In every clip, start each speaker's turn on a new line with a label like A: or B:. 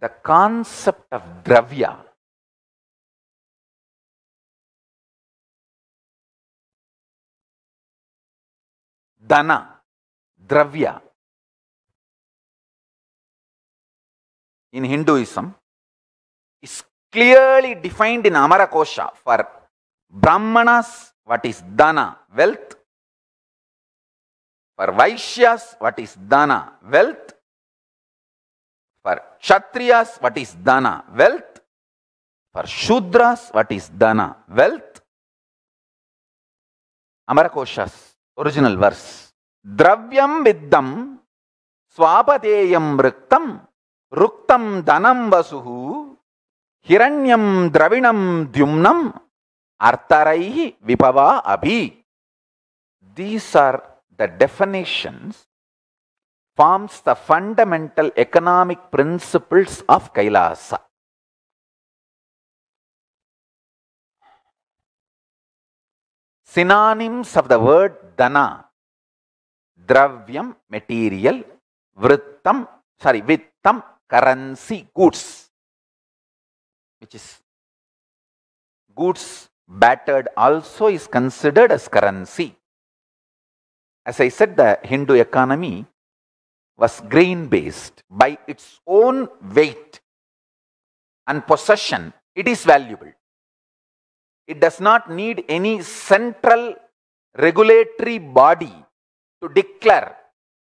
A: the
B: concept of dravya dana dravya in hinduism
A: is clearly defined in amarkosha for brahmanas what is dana wealth for vaishyas what is dana wealth For Kshatriyas, what is dana? Wealth. For Shudras, what is dana? Wealth. Amarakoshas, original verse. Dravyam viddam, swapateyam riktam, ruktam danam vasuhu, hiranyam dravinam dyumnam, artaraihi vipava abhi. These are the definitions forms the fundamental economic principles of Kailasa. Synonyms of the word dana, dravyam, material, vrittam, sorry, vittam, currency, goods, which is goods battered also is considered as currency. As I said, the Hindu economy was grain based. By its own weight and possession, it is valuable. It does not need any central regulatory body to declare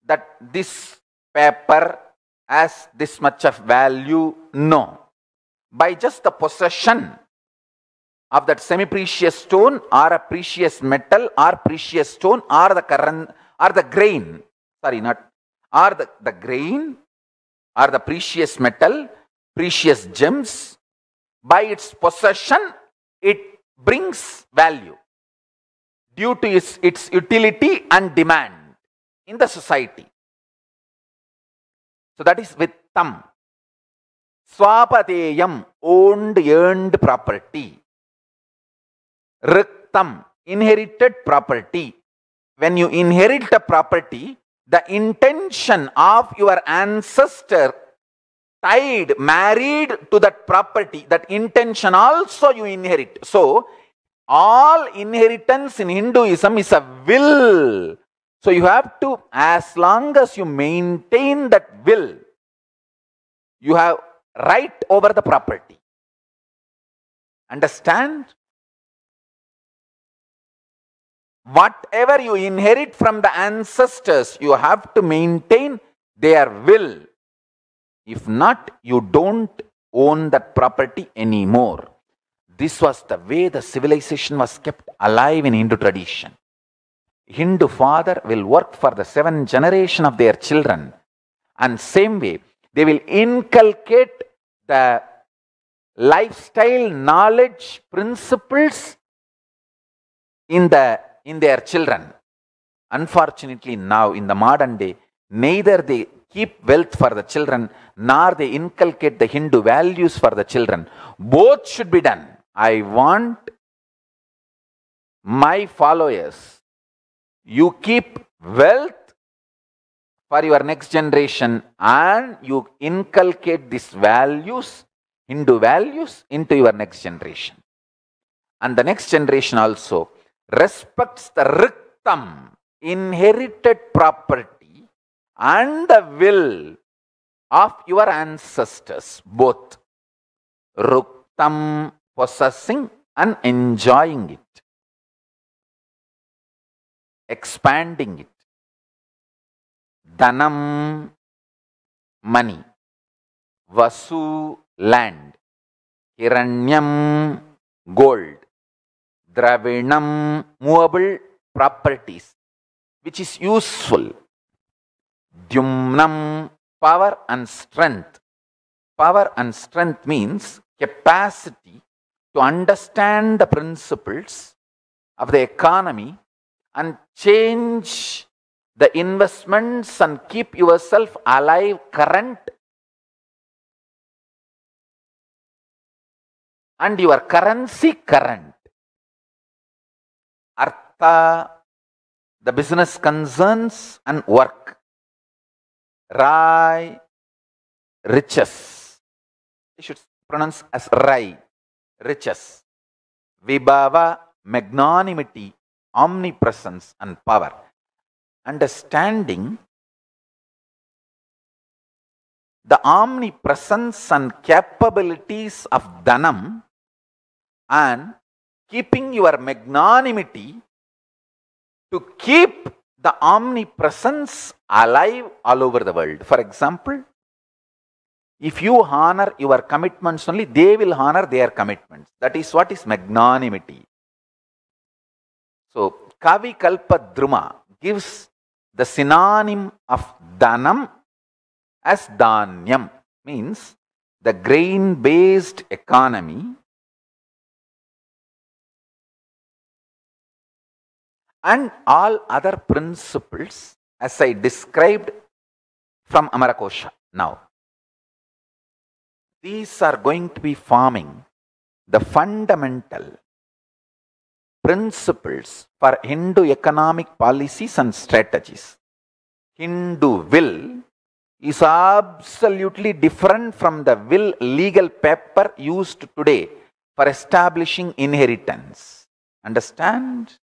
A: that this paper has this much of value. No. By just the possession of that semi-precious stone or a precious metal or precious stone or the current or the grain, sorry, not are the, the grain are the precious metal, precious gems. By its possession, it brings value due to its, its utility and demand in the society.
B: So that is with tam.
A: Swapateyam, owned, earned property. Riktam, inherited property. When you inherit a property, the intention of your ancestor tied, married to that property, that intention also you inherit. So, all inheritance in Hinduism is a will. So, you have to, as long as you maintain that will, you have right
B: over the property. Understand?
A: whatever you inherit from the ancestors, you have to maintain their will. If not, you don't own that property anymore. This was the way the civilization was kept alive in Hindu tradition. Hindu father will work for the seventh generation of their children. And same way, they will inculcate the lifestyle, knowledge, principles in the in their children. Unfortunately, now in the modern day, neither they keep wealth for the children nor they inculcate the Hindu values for the children. Both should be done. I want my followers, you keep wealth for your next generation and you inculcate these values, Hindu values, into your next generation. And the next generation also respects the riktam, inherited property, and the will of your ancestors, both. Ruktam, possessing and enjoying it,
B: expanding it.
A: Dhanam, money. Vasu, land. Hiranyam, gold. Dravinam, movable properties, which is useful. Dyumnam, power and strength. Power and strength means capacity to understand the principles of the economy and change the investments and keep yourself alive, current
B: and your currency current. Artha, the business concerns and work. Rai, riches. You should
A: pronounce as Rai, riches. Vibhava, magnanimity, omnipresence and power. Understanding the omnipresence and capabilities of Dhanam and keeping your magnanimity to keep the omnipresence alive all over the world. For example, if you honor your commitments only, they will honor their commitments. That is what is magnanimity. So, Kavi Kalpa Druma gives the synonym of dhanam as Danyam, means the grain
B: based economy and all other principles as I described from Amarakosha now. These are
A: going to be forming the fundamental principles for Hindu economic policies and strategies. Hindu will is absolutely different from the will legal paper used today for establishing inheritance. Understand?